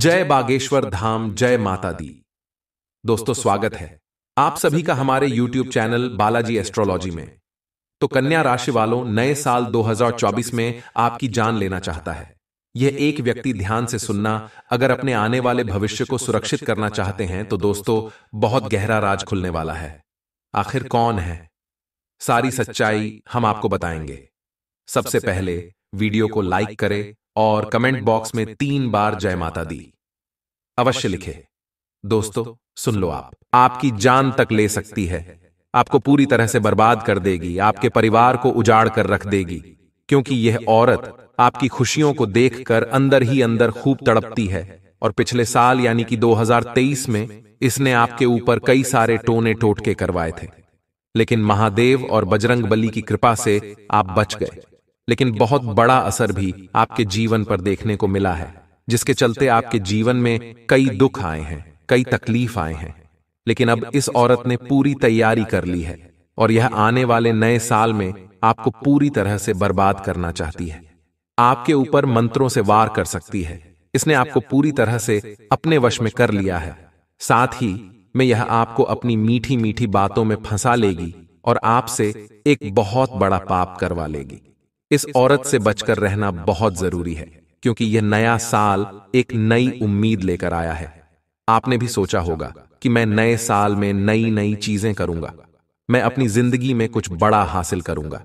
जय बागेश्वर धाम जय माता दी दोस्तों स्वागत है आप सभी का हमारे YouTube चैनल बालाजी एस्ट्रोलॉजी में तो कन्या राशि वालों नए साल 2024 में आपकी जान लेना चाहता है यह एक व्यक्ति ध्यान से सुनना अगर अपने आने वाले भविष्य को सुरक्षित करना चाहते हैं तो दोस्तों बहुत गहरा राज खुलने वाला है आखिर कौन है सारी सच्चाई हम आपको बताएंगे सबसे पहले वीडियो को लाइक करें और कमेंट बॉक्स में तीन बार जय माता दी अवश्य लिखे दोस्तों सुन लो आप आपकी जान तक ले सकती है आपको पूरी तरह से बर्बाद कर देगी आपके परिवार को उजाड़ कर रख देगी क्योंकि यह औरत आपकी खुशियों को देखकर अंदर ही अंदर खूब तड़पती है और पिछले साल यानी कि 2023 में इसने आपके ऊपर कई सारे टोने टोटके करवाए थे लेकिन महादेव और बजरंग बली की कृपा से आप बच गए लेकिन बहुत बड़ा असर भी आपके जीवन पर देखने को मिला है जिसके चलते आपके जीवन में कई दुख आए हैं कई तकलीफ आए हैं लेकिन अब इस औरत ने पूरी तैयारी कर ली है और यह आने वाले नए साल में आपको पूरी तरह से बर्बाद करना चाहती है आपके ऊपर मंत्रों से वार कर सकती है इसने आपको पूरी तरह से अपने वश में कर लिया है साथ ही में यह आपको अपनी मीठी मीठी बातों में फंसा लेगी और आपसे एक बहुत बड़ा पाप करवा लेगी इस औरत से बचकर रहना बहुत जरूरी है क्योंकि यह नया साल एक नई उम्मीद लेकर आया है आपने भी सोचा होगा कि मैं नए साल में नई नई चीजें करूंगा मैं अपनी जिंदगी में कुछ बड़ा हासिल करूंगा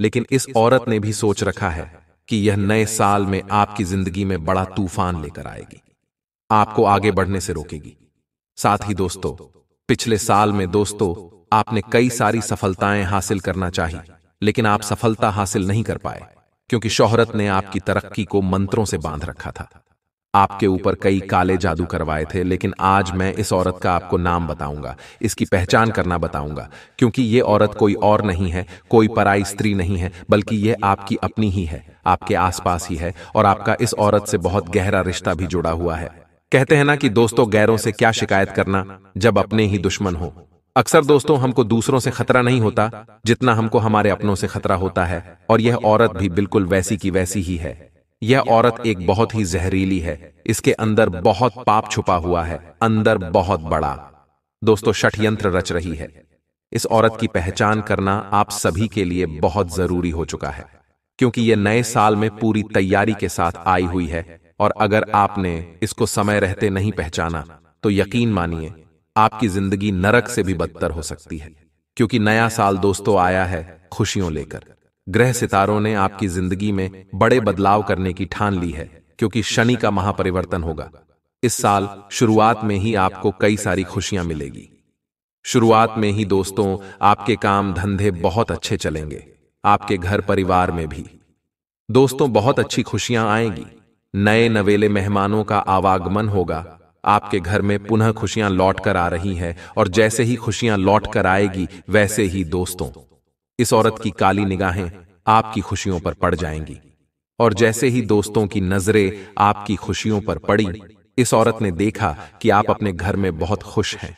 लेकिन इस औरत ने भी सोच रखा है कि यह नए साल में आपकी जिंदगी में बड़ा तूफान लेकर आएगी आपको आगे बढ़ने से रोकेगी साथ ही दोस्तों पिछले साल में दोस्तों आपने कई सारी सफलताएं हासिल करना चाहिए लेकिन आप सफलता हासिल नहीं कर पाए क्योंकि शोहरत ने आपकी तरक्की को मंत्रों से बांध रखा था आपके ऊपर कई काले जादू करवाए थे लेकिन आज मैं इस औरत का आपको नाम बताऊंगा इसकी पहचान करना बताऊंगा क्योंकि ये औरत कोई और नहीं है कोई पराई स्त्री नहीं है बल्कि ये आपकी अपनी ही है आपके आसपास ही है और आपका इस औरत से बहुत गहरा रिश्ता भी जुड़ा हुआ है कहते हैं ना कि दोस्तों गैरों से क्या शिकायत करना जब अपने ही दुश्मन हो अक्सर दोस्तों हमको दूसरों से खतरा नहीं होता जितना हमको हमारे अपनों से खतरा होता है और यह औरत भी बिल्कुल वैसी की वैसी ही है यह औरत एक बहुत ही जहरीली है इसके अंदर बहुत पाप छुपा हुआ है अंदर बहुत बड़ा दोस्तों षठयंत्र रच रही है इस औरत की पहचान करना आप सभी के लिए बहुत जरूरी हो चुका है क्योंकि यह नए साल में पूरी तैयारी के साथ आई हुई है और अगर आपने इसको समय रहते नहीं पहचाना तो यकीन मानिए आपकी जिंदगी नरक से भी बदतर हो सकती है क्योंकि नया साल दोस्तों आया है खुशियों लेकर ग्रह सितारों ने आपकी जिंदगी में बड़े बदलाव करने की ठान ली है क्योंकि शनि का महापरिवर्तन होगा इस साल शुरुआत में ही आपको कई सारी खुशियां मिलेगी शुरुआत में ही दोस्तों आपके काम धंधे बहुत अच्छे चलेंगे आपके घर परिवार में भी दोस्तों बहुत अच्छी खुशियां आएंगी नए नवेले मेहमानों का आवागमन होगा आपके घर में पुनः खुशियां लौट कर आ रही हैं और जैसे ही खुशियां लौट कर आएगी वैसे ही दोस्तों इस औरत की काली निगाहें आपकी खुशियों पर पड़ जाएंगी और जैसे ही दोस्तों की नजरें आपकी खुशियों पर पड़ी इस औरत ने देखा कि आप अपने घर में बहुत खुश हैं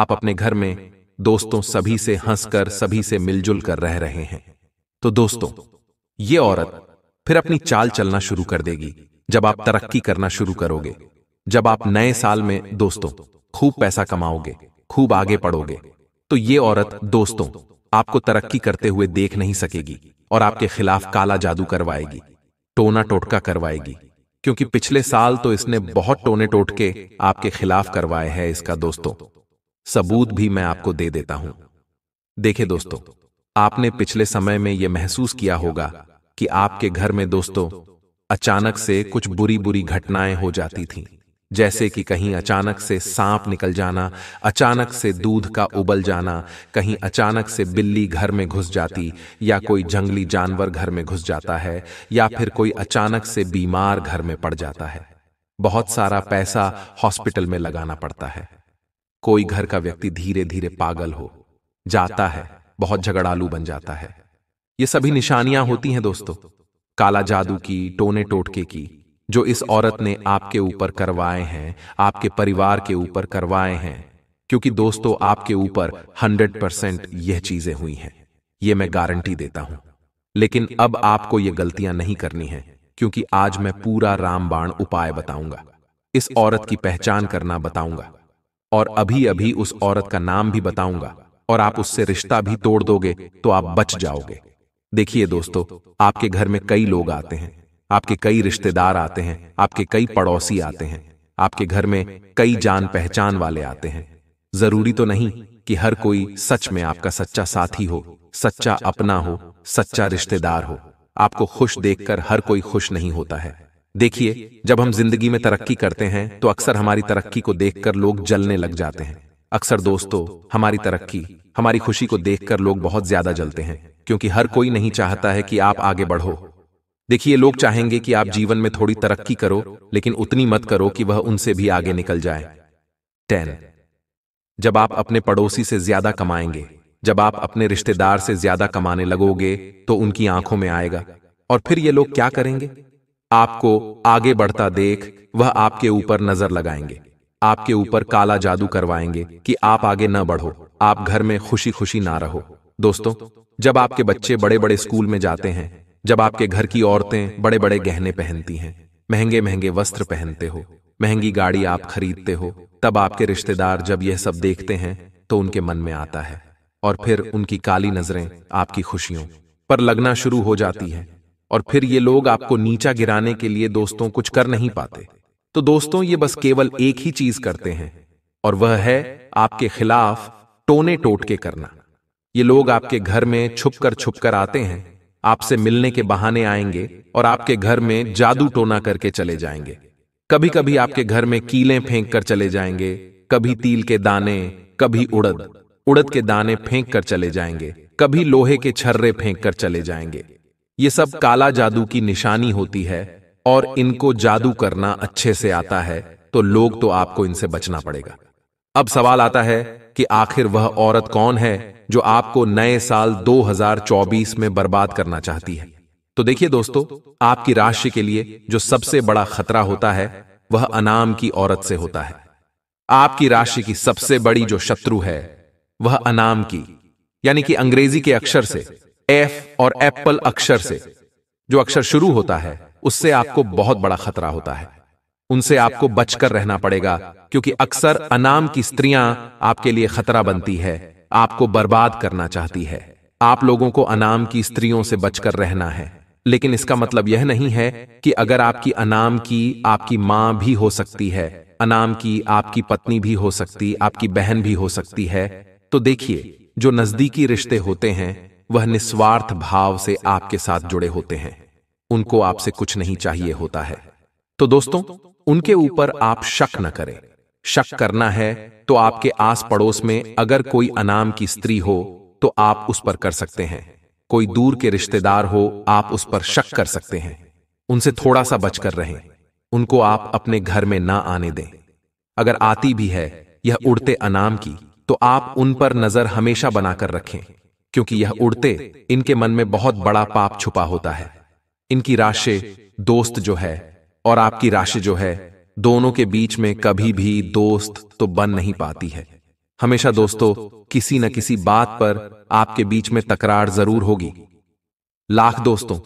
आप अपने घर में दोस्तों सभी से हंसकर सभी से मिलजुल कर रह रहे हैं तो दोस्तों ये औरत फिर अपनी चाल चलना शुरू कर देगी जब आप तरक्की करना शुरू करोगे जब आप नए साल में दोस्तों खूब पैसा कमाओगे खूब आगे पढ़ोगे तो ये औरत दोस्तों आपको तरक्की करते हुए देख नहीं सकेगी और आपके खिलाफ काला जादू करवाएगी टोना टोटका करवाएगी क्योंकि पिछले साल तो इसने बहुत टोने टोटके आपके खिलाफ करवाए हैं इसका दोस्तों सबूत भी मैं आपको दे देता हूं देखे दोस्तों आपने पिछले समय में यह महसूस किया होगा कि आपके घर में दोस्तों अचानक से कुछ बुरी बुरी घटनाएं हो जाती थीं जैसे कि कहीं अचानक से सांप निकल जाना अचानक से दूध का उबल जाना कहीं अचानक से बिल्ली घर में घुस जाती या कोई जंगली जानवर घर में घुस जाता है या फिर कोई अचानक से बीमार घर में पड़ जाता है बहुत सारा पैसा हॉस्पिटल में लगाना पड़ता है कोई घर का व्यक्ति धीरे धीरे पागल हो जाता है बहुत झगड़ालू बन जाता है ये सभी निशानियां होती हैं दोस्तों काला जादू की टोने टोटके की जो इस औरत ने आपके ऊपर करवाए हैं आपके परिवार के ऊपर करवाए हैं क्योंकि दोस्तों आपके ऊपर 100 परसेंट यह चीजें हुई हैं यह मैं गारंटी देता हूं लेकिन अब आपको ये गलतियां नहीं करनी है क्योंकि आज मैं पूरा रामबाण उपाय बताऊंगा इस औरत की पहचान करना बताऊंगा और अभी अभी उस औरत का नाम भी बताऊंगा और आप उससे रिश्ता भी तोड़ दोगे तो आप तो बच जाओगे देखिए दोस्तों आपके घर में कई लोग आते हैं आपके कई रिश्तेदार आते हैं आपके कई पड़ोसी आते हैं आपके घर में कई जान पहचान वाले आते हैं जरूरी तो नहीं कि हर कोई सच में आपका सच्चा साथी हो सच्चा अपना हो सच्चा रिश्तेदार हो आपको खुश देखकर हर कोई खुश नहीं होता है देखिए जब हम जिंदगी में तरक्की करते हैं तो अक्सर हमारी तरक्की को देखकर लोग जलने लग जाते हैं अक्सर दोस्तों हमारी तरक्की हमारी खुशी को देखकर लोग बहुत ज्यादा जलते हैं क्योंकि हर कोई नहीं चाहता है कि आप आगे बढ़ो देखिए लोग चाहेंगे कि आप जीवन में थोड़ी तरक्की करो लेकिन उतनी मत करो कि वह उनसे भी आगे निकल जाए टेन जब आप अपने पड़ोसी से ज्यादा कमाएंगे जब आप अपने रिश्तेदार से ज्यादा कमाने लगोगे तो, तो उनकी आंखों में आएगा और फिर ये लोग क्या करेंगे आपको आगे बढ़ता देख वह आपके ऊपर नजर लगाएंगे आपके ऊपर काला जादू करवाएंगे कि आप आगे न बढ़ो आप घर में खुशी खुशी ना रहो दोस्तों जब आपके बच्चे बड़े बड़े स्कूल में जाते हैं जब आपके घर की औरतें बड़े बड़े गहने पहनती हैं महंगे महंगे वस्त्र पहनते हो महंगी गाड़ी आप खरीदते हो तब आपके रिश्तेदार जब यह सब देखते हैं तो उनके मन में आता है और फिर उनकी काली नजरें आपकी खुशियों पर लगना शुरू हो जाती है और फिर ये लोग आपको नीचा गिराने के लिए दोस्तों कुछ कर नहीं पाते तो दोस्तों ये बस केवल एक ही चीज करते हैं और वह है आपके खिलाफ टोने टोटके करना ये लोग आपके घर में छुपकर छुपकर आते हैं आपसे मिलने के बहाने आएंगे और आपके घर में जादू टोना करके चले जाएंगे कभी कभी आपके घर में कीलें फेंक कर चले जाएंगे कभी तिल के दाने कभी उड़द उड़द के दाने फेंक कर चले जाएंगे कभी लोहे के छर्रे फेंक कर चले जाएंगे ये सब काला जादू की निशानी होती है और इनको जादू करना अच्छे से आता है तो लोग तो आपको इनसे बचना पड़ेगा अब सवाल आता है कि आखिर वह औरत कौन है जो आपको नए साल 2024 में बर्बाद करना चाहती है तो देखिए दोस्तों आपकी राशि के लिए जो सबसे बड़ा खतरा होता है वह अनाम की औरत से होता है आपकी राशि की सबसे बड़ी जो शत्रु है वह अनाम की यानी कि अंग्रेजी के अक्षर से एफ और एप्पल अक्षर से जो अक्षर शुरू होता है उससे आपको बहुत बड़ा खतरा होता है उनसे आपको बचकर रहना पड़ेगा क्योंकि अक्सर अनाम की स्त्रियां आपके लिए खतरा बनती है आपको बर्बाद करना चाहती है आप लोगों को अनाम की स्त्रियों से बचकर रहना है लेकिन इसका मतलब यह नहीं है कि अगर आपकी अनाम की आपकी मां भी हो सकती है अनाम की आपकी पत्नी भी हो सकती आपकी बहन भी हो सकती है तो देखिए जो नजदीकी रिश्ते होते हैं वह निस्वार्थ भाव से आपके साथ जुड़े होते हैं उनको आपसे कुछ नहीं चाहिए होता है तो दोस्तों उनके ऊपर आप शक न करें शक करना है तो आपके आस पड़ोस में अगर कोई अनाम की स्त्री हो तो आप उस पर कर सकते हैं कोई दूर के रिश्तेदार हो आप उस पर शक कर सकते हैं उनसे थोड़ा सा बचकर रहें उनको आप अपने घर में ना आने दें अगर आती भी है यह उड़ते अनाम की तो आप उन पर नजर हमेशा बनाकर रखें क्योंकि यह उड़ते इनके मन में बहुत बड़ा पाप छुपा होता है इनकी राशि दोस्त जो है और आपकी राशि जो है दोनों के बीच में कभी भी दोस्त तो बन नहीं पाती है हमेशा दोस्तों किसी न किसी बात पर आपके बीच में तकरार जरूर होगी लाख दोस्तों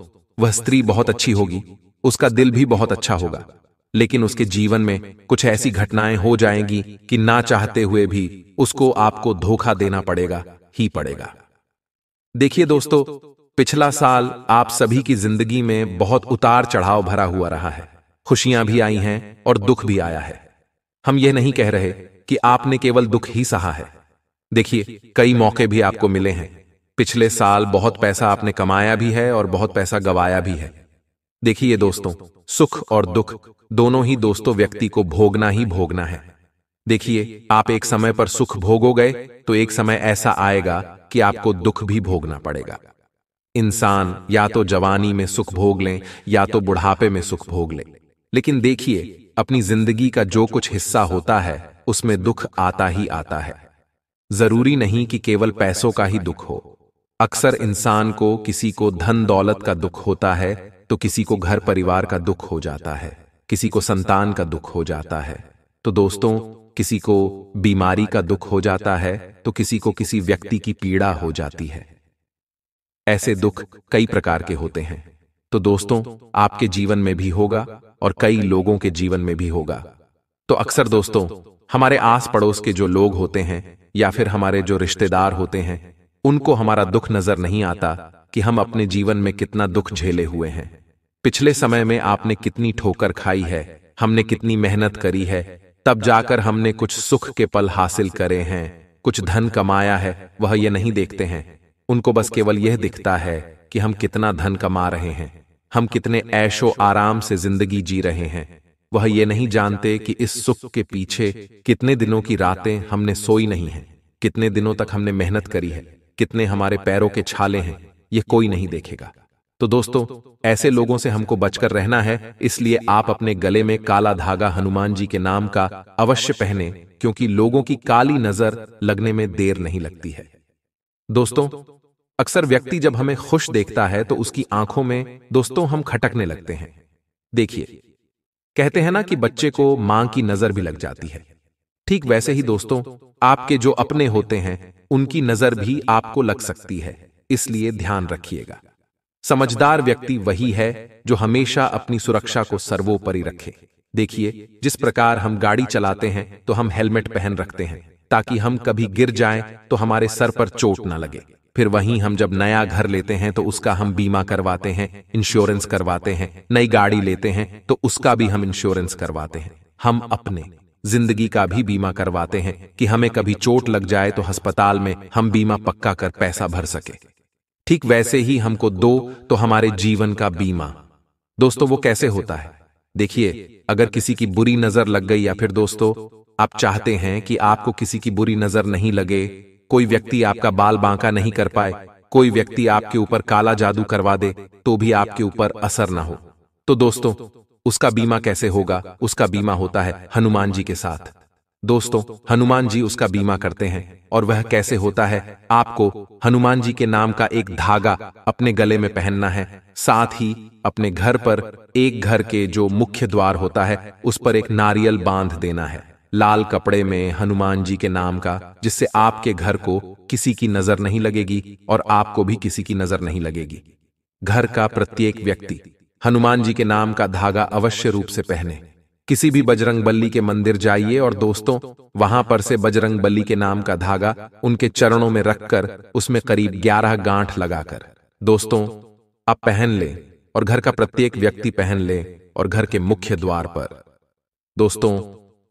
वह स्त्री बहुत अच्छी होगी उसका दिल भी बहुत अच्छा होगा लेकिन उसके जीवन में कुछ ऐसी घटनाएं हो जाएंगी कि ना चाहते हुए भी उसको आपको धोखा देना पड़ेगा ही पड़ेगा देखिए दोस्तों पिछला साल आप सभी की जिंदगी में बहुत उतार चढ़ाव भरा हुआ रहा है खुशियां भी आई हैं और दुख भी आया है हम यह नहीं कह रहे कि आपने केवल दुख ही सहा है देखिए कई मौके भी आपको मिले हैं पिछले साल बहुत पैसा आपने कमाया भी है और बहुत पैसा गवाया भी है देखिए दोस्तों सुख और दुख दोनों ही दोस्तों व्यक्ति को भोगना ही भोगना है देखिए आप एक समय पर सुख भोगोगे तो एक समय ऐसा आएगा कि आपको दुख भी भोगना पड़ेगा इंसान या तो जवानी में सुख भोग लें या तो बुढ़ापे में सुख भोग लें लेकिन देखिए अपनी जिंदगी का जो कुछ हिस्सा होता है उसमें दुख आता ही आता है जरूरी नहीं कि केवल पैसों का ही दुख हो अक्सर इंसान को किसी को धन दौलत का दुख होता है तो किसी को घर परिवार का दुख हो जाता है किसी को संतान का दुख हो जाता है तो दोस्तों किसी को बीमारी का दुख हो जाता है तो किसी को किसी व्यक्ति की पीड़ा हो जाती है ऐसे दुख कई प्रकार के होते हैं तो दोस्तों आपके जीवन में भी होगा और कई लोगों के जीवन में भी होगा तो अक्सर दोस्तों हमारे आस पड़ोस के जो लोग होते हैं या फिर हमारे जो रिश्तेदार होते हैं उनको हमारा दुख नजर नहीं आता कि हम अपने जीवन में कितना दुख झेले हुए हैं पिछले समय में आपने कितनी ठोकर खाई है हमने कितनी मेहनत करी है तब जाकर हमने कुछ सुख के पल हासिल करे हैं कुछ धन कमाया है वह ये नहीं देखते हैं उनको बस केवल यह दिखता है कि हम कितना धन कमा रहे हैं हम कितने ऐशो आराम से जिंदगी जी रहे हैं वह ये नहीं जानते कि इस सुख के पीछे कितने दिनों की रातें हमने सोई नहीं है कितने दिनों तक हमने मेहनत करी है कितने हमारे पैरों के छाले हैं ये कोई नहीं देखेगा तो दोस्तों ऐसे लोगों से हमको बचकर रहना है इसलिए आप अपने गले में काला धागा हनुमान जी के नाम का अवश्य पहने क्योंकि लोगों की काली नजर लगने में देर नहीं लगती है दोस्तों अक्सर व्यक्ति जब हमें खुश देखता है तो उसकी आंखों में दोस्तों हम खटकने लगते हैं देखिए कहते हैं ना कि बच्चे को मां की नजर भी लग जाती है ठीक वैसे ही दोस्तों आपके जो अपने होते हैं उनकी नजर भी आपको लग सकती है इसलिए ध्यान रखिएगा समझदार व्यक्ति वही है जो हमेशा अपनी सुरक्षा को सर्वोपरि रखे देखिए जिस प्रकार हम गाड़ी चलाते हैं तो हम हेलमेट पहन रखते हैं ताकि हम कभी गिर जाएं तो हमारे सर पर चोट ना लगे फिर वहीं हम जब नया घर लेते हैं तो उसका हम बीमा करवाते हैं इंश्योरेंस करवाते हैं नई गाड़ी लेते हैं तो उसका भी हम इंश्योरेंस करवाते हैं हम अपने जिंदगी का भी बीमा करवाते हैं कि हमें कभी चोट लग जाए तो अस्पताल में हम बीमा पक्का कर पैसा भर सके ठीक वैसे ही हमको दो तो हमारे जीवन का बीमा दोस्तों वो कैसे होता है देखिए अगर किसी की बुरी नजर लग गई या फिर दोस्तों आप चाहते हैं कि आपको किसी की बुरी नजर नहीं लगे कोई व्यक्ति आपका बाल बांका नहीं कर पाए कोई व्यक्ति आपके ऊपर काला जादू करवा दे तो भी आपके ऊपर असर ना हो तो दोस्तों उसका बीमा कैसे होगा उसका बीमा होता है हनुमान जी के साथ दोस्तों हनुमान जी उसका बीमा करते हैं और वह कैसे होता है आपको हनुमान जी के नाम का एक धागा अपने गले में पहनना है साथ ही अपने घर पर एक घर के जो मुख्य द्वार होता है उस पर एक नारियल बांध देना है लाल कपड़े में हनुमान जी के नाम का जिससे आपके घर को किसी की नजर नहीं लगेगी और आपको भी किसी की नजर नहीं लगेगी घर का प्रत्येक व्यक्ति हनुमान जी के नाम का धागा अवश्य रूप से पहने किसी भी बजरंग बली के मंदिर जाइए और दोस्तों वहां पर से बजरंग बली के नाम का धागा उनके चरणों में रखकर उसमें करीब ग्यारह गांठ लगाकर दोस्तों आप पहन लें और घर का प्रत्येक व्यक्ति पहन ले और घर के मुख्य द्वार पर दोस्तों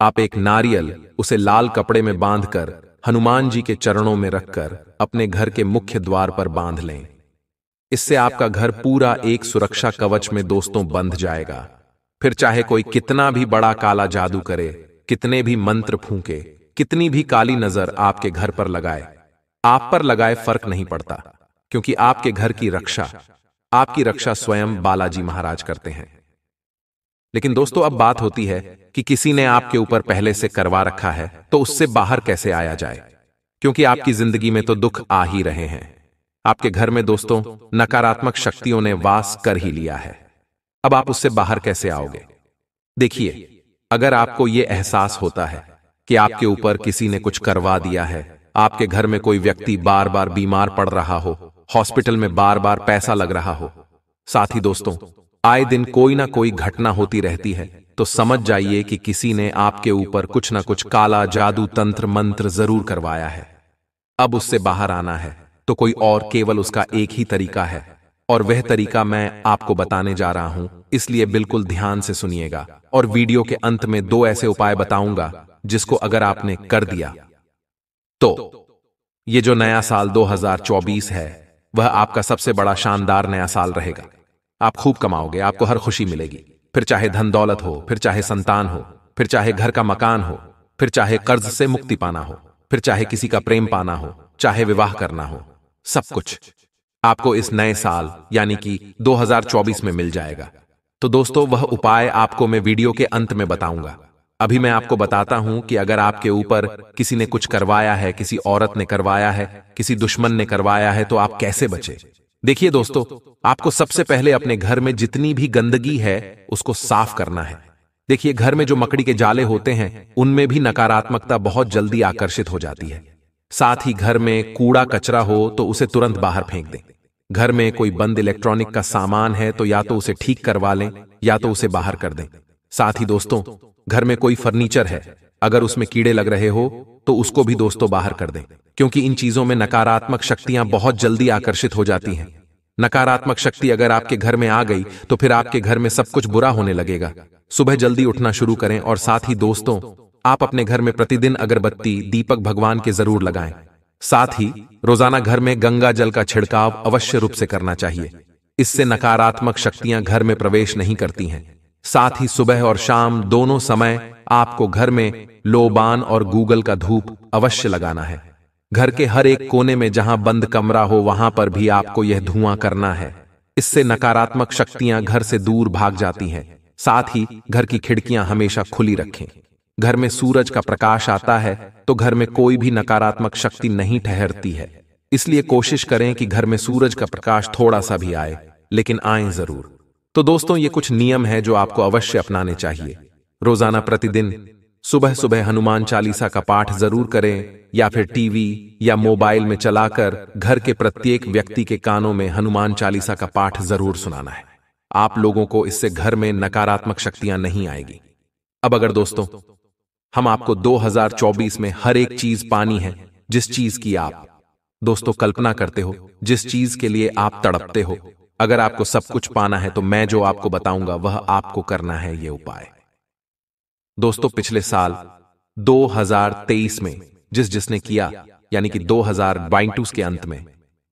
आप एक नारियल उसे लाल कपड़े में बांधकर हनुमान जी के चरणों में रखकर अपने घर के मुख्य द्वार पर बांध लें इससे आपका घर पूरा एक सुरक्षा कवच में दोस्तों बंध जाएगा फिर चाहे कोई कितना भी बड़ा काला जादू करे कितने भी मंत्र फूंके कितनी भी काली नजर आपके घर पर लगाए आप पर लगाए फर्क नहीं पड़ता क्योंकि आपके घर की रक्षा आपकी रक्षा स्वयं बालाजी महाराज करते हैं लेकिन दोस्तों अब बात होती है कि किसी ने आपके ऊपर पहले से करवा रखा है तो उससे बाहर कैसे आया जाए क्योंकि आपकी जिंदगी में तो दुख आ ही रहे हैं आपके घर में दोस्तों नकारात्मक शक्तियों ने वास कर ही लिया है अब आप उससे बाहर कैसे आओगे देखिए अगर आपको यह एहसास होता है कि आपके ऊपर किसी ने कुछ करवा दिया है आपके घर में कोई व्यक्ति बार बार बीमार पड़ रहा हो हॉस्पिटल में बार बार पैसा लग रहा हो साथ ही दोस्तों आए दिन कोई ना कोई घटना होती रहती है तो समझ जाइए कि किसी ने आपके ऊपर कुछ ना कुछ काला जादू तंत्र मंत्र जरूर करवाया है अब उससे बाहर आना है तो कोई और केवल उसका एक ही तरीका है और वह तरीका मैं आपको बताने जा रहा हूं इसलिए बिल्कुल ध्यान से सुनिएगा और वीडियो के अंत में दो ऐसे उपाय बताऊंगा जिसको अगर आपने कर दिया तो ये जो नया साल 2024 है वह आपका सबसे बड़ा शानदार नया साल रहेगा आप खूब कमाओगे आपको हर खुशी मिलेगी फिर चाहे धन दौलत हो फिर चाहे संतान हो फिर चाहे घर का मकान हो फिर चाहे कर्ज से मुक्ति पाना हो फिर चाहे किसी का प्रेम पाना हो चाहे विवाह करना हो सब कुछ आपको इस नए साल यानी कि 2024 में मिल जाएगा तो दोस्तों वह उपाय आपको मैं वीडियो के अंत में बताऊंगा अभी मैं आपको बताता हूं कि अगर आपके ऊपर किसी ने कुछ करवाया है किसी औरत ने करवाया है किसी दुश्मन ने करवाया है तो आप कैसे बचे देखिए दोस्तों आपको सबसे पहले अपने घर में जितनी भी गंदगी है उसको साफ करना है देखिए घर में जो मकड़ी के जाले होते हैं उनमें भी नकारात्मकता बहुत जल्दी आकर्षित हो जाती है साथ ही घर में कूड़ा कचरा हो तो उसे तुरंत बाहर फेंक दें घर में कोई बंद इलेक्ट्रॉनिक का सामान है तो या तो उसे ठीक करवा लें या तो उसे बाहर कर दें साथ ही दोस्तों घर में कोई फर्नीचर है अगर उसमें कीड़े लग रहे हो तो उसको भी दोस्तों बाहर कर दें क्योंकि इन चीजों में नकारात्मक शक्तियां बहुत जल्दी आकर्षित हो जाती हैं नकारात्मक शक्ति अगर आपके घर में आ गई तो फिर आपके घर में सब कुछ बुरा होने लगेगा सुबह जल्दी उठना शुरू करें और साथ ही दोस्तों आप अपने घर में प्रतिदिन अगरबत्ती दीपक भगवान के जरूर लगाएं साथ ही रोजाना घर में गंगा जल का छिड़काव अवश्य रूप से करना चाहिए इससे नकारात्मक शक्तियां घर में प्रवेश नहीं करती हैं साथ ही सुबह और शाम दोनों समय आपको घर में लोबान और गूगल का धूप अवश्य लगाना है घर के हर एक कोने में जहां बंद कमरा हो वहां पर भी आपको यह धुआं करना है इससे नकारात्मक शक्तियां घर से दूर भाग जाती हैं साथ ही घर की खिड़कियां हमेशा खुली रखें घर में सूरज का प्रकाश आता है तो घर में कोई भी नकारात्मक शक्ति नहीं ठहरती है इसलिए कोशिश करें कि घर में सूरज का प्रकाश थोड़ा सा भी आए लेकिन आए जरूर तो दोस्तों ये कुछ नियम है जो आपको अवश्य अपनाने चाहिए रोजाना प्रतिदिन सुबह सुबह हनुमान चालीसा का पाठ जरूर करें या फिर टीवी या मोबाइल में चलाकर घर के प्रत्येक व्यक्ति के कानों में हनुमान चालीसा का पाठ जरूर सुनाना है आप लोगों को इससे घर में नकारात्मक शक्तियां नहीं आएगी अब अगर दोस्तों हम आपको 2024 में हर एक चीज पानी है जिस चीज की आप दोस्तों कल्पना करते हो जिस चीज के लिए आप तड़पते हो अगर आपको सब कुछ पाना है तो मैं जो आपको बताऊंगा वह आपको करना है ये उपाय दोस्तों पिछले साल 2023 में जिस जिसने किया यानी कि 2022 के अंत में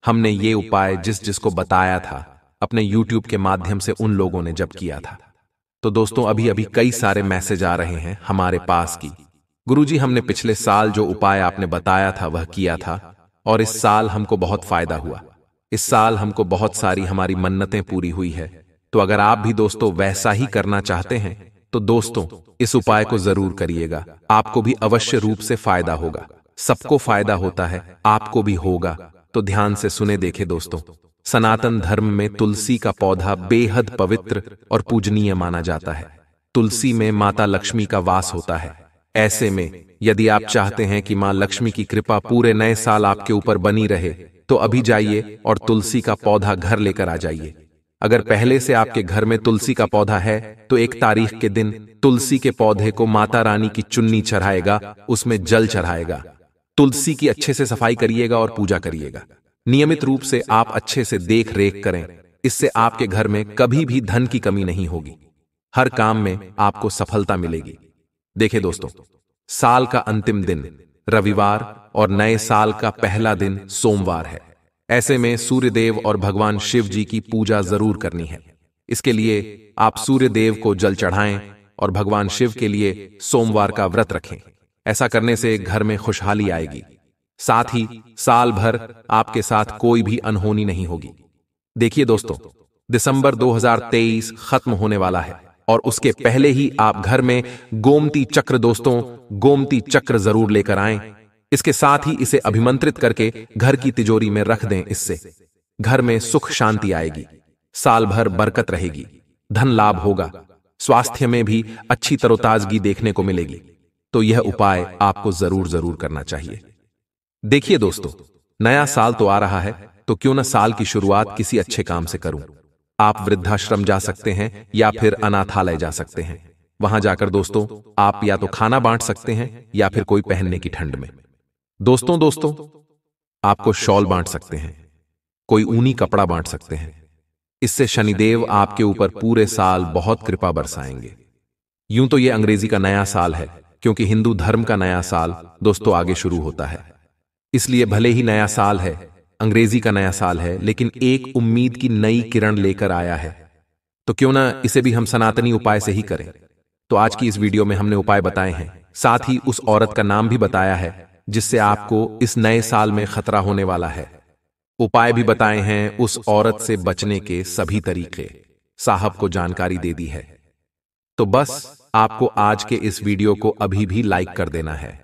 हमने ये उपाय जिस जिसको बताया था अपने YouTube के माध्यम से उन लोगों ने जब किया था तो दोस्तों अभी अभी कई सारे मैसेज आ रहे हैं हमारे पास की गुरुजी हमने पिछले साल जो उपाय आपने बताया था वह किया था और इस साल हमको बहुत फायदा हुआ इस साल हमको बहुत सारी हमारी मन्नतें पूरी हुई है तो अगर आप भी दोस्तों वैसा ही करना चाहते हैं तो दोस्तों इस उपाय को जरूर करिएगा आपको भी अवश्य रूप से फायदा होगा सबको फायदा होता है आपको भी होगा तो ध्यान से सुने देखे दोस्तों सनातन धर्म में तुलसी का पौधा बेहद पवित्र और पूजनीय माना जाता है तुलसी में माता लक्ष्मी का वास होता है ऐसे में यदि आप चाहते हैं कि माँ लक्ष्मी की कृपा पूरे नए साल आपके ऊपर बनी रहे तो अभी जाइए और तुलसी का पौधा घर लेकर आ जाइए अगर पहले से आपके घर में तुलसी का पौधा है तो एक तारीख के दिन तुलसी के पौधे को माता रानी की चुन्नी चढ़ाएगा उसमें जल चढ़ाएगा तुलसी की अच्छे से सफाई करिएगा और पूजा करिएगा नियमित रूप से आप अच्छे से देख रेख करें इससे आपके घर में कभी भी धन की कमी नहीं होगी हर काम में आपको सफलता मिलेगी देखे दोस्तों साल का अंतिम दिन रविवार और नए साल का पहला दिन सोमवार है ऐसे में सूर्यदेव और भगवान शिव जी की पूजा जरूर करनी है इसके लिए आप सूर्यदेव को जल चढ़ाएं और भगवान शिव के लिए सोमवार का व्रत रखें ऐसा करने से घर में खुशहाली आएगी साथ ही साल भर आपके साथ कोई भी अनहोनी नहीं होगी देखिए दोस्तों दिसंबर 2023 खत्म होने वाला है और उसके पहले ही आप घर में गोमती चक्र दोस्तों गोमती चक्र जरूर लेकर आएं इसके साथ ही इसे अभिमंत्रित करके घर की तिजोरी में रख दें इससे घर में सुख शांति आएगी साल भर बरकत रहेगी धन लाभ होगा स्वास्थ्य में भी अच्छी तरोताजगी देखने को मिलेगी तो यह उपाय आपको जरूर जरूर करना चाहिए देखिए दोस्तों नया साल तो आ रहा है तो क्यों ना साल की शुरुआत किसी अच्छे काम से करूं आप वृद्धाश्रम जा सकते हैं या फिर अनाथालय जा सकते हैं वहां जाकर दोस्तों आप या तो खाना बांट सकते हैं या फिर कोई पहनने की ठंड में दोस्तों दोस्तों आपको शॉल बांट सकते हैं कोई ऊनी कपड़ा बांट सकते हैं इससे शनिदेव आपके ऊपर पूरे साल बहुत कृपा बरसाएंगे तो यूं तो ये अंग्रेजी का नया साल है क्योंकि हिंदू धर्म का नया साल दोस्तों आगे शुरू होता है इसलिए भले ही नया साल है अंग्रेजी का नया साल है लेकिन एक उम्मीद की नई किरण लेकर आया है तो क्यों ना तो इसे भी हम सनातनी उपाय से ही करें तो, तो आज की इस वीडियो में हमने उपाय बताए हैं साथ ही उस औरत का नाम भी बताया है जिससे आपको इस नए साल में खतरा होने वाला है उपाय भी बताए हैं उस औरत से बचने के सभी तरीके साहब को जानकारी दे दी है तो बस आपको आज के इस वीडियो को अभी भी लाइक कर देना है